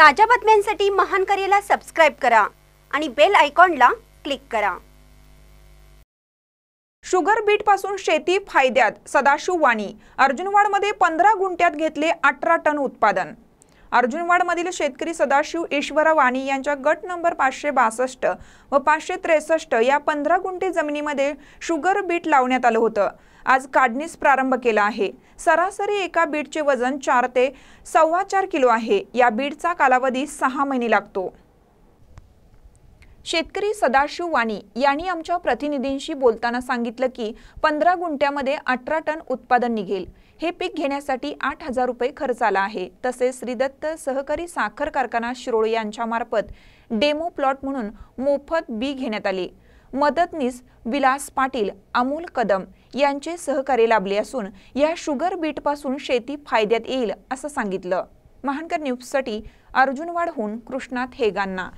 ताज्या बातम्यांसाठी महान करेला सबस्क्राईब करा आणि बेल आयकॉनला क्लिक करा शुगर बीट पासून शेती फायद्यात सदाशिव वाणी अर्जुनवाडमध्ये पंधरा गुंट्यात घेतले अठरा टन उत्पादन अर्जुनवाडमधील शेतकरी सदाशिव ईश्वर वाणी यांच्या गट नंबर पाचशे बासष्ट व पाचशे त्रेसष्ट या पंधरा गुंठे जमिनीमध्ये शुगर बीट लावण्यात आलं होतं आज काढणीस प्रारंभ केला आहे सरासरी एका बीटचे वजन चार ते सव्वा चार किलो आहे या बीटचा कालावधी सहा महिने लागतो शेतकरी सदाशिव वाणी यांनी आमच्या प्रतिनिधींशी बोलताना सांगितलं की पंधरा गुंठ्यामध्ये अठरा टन उत्पादन निघेल हे पीक घेण्यासाठी आठ हजार रुपये खर्च आला आहे तसेच श्रीदत्त सहकारी साखर कारखाना शिरोळ यांच्यामार्फत डेमो प्लॉट म्हणून मोफत बी घेण्यात आले मदतनीस विलास पाटील अमोल कदम यांचे सहकार्य लाभले असून या शुगर बीटपासून शेती फायद्यात येईल असं सांगितलं महानकर न्यूजसाठी अर्जुनवाडहून कृष्णात हेगांना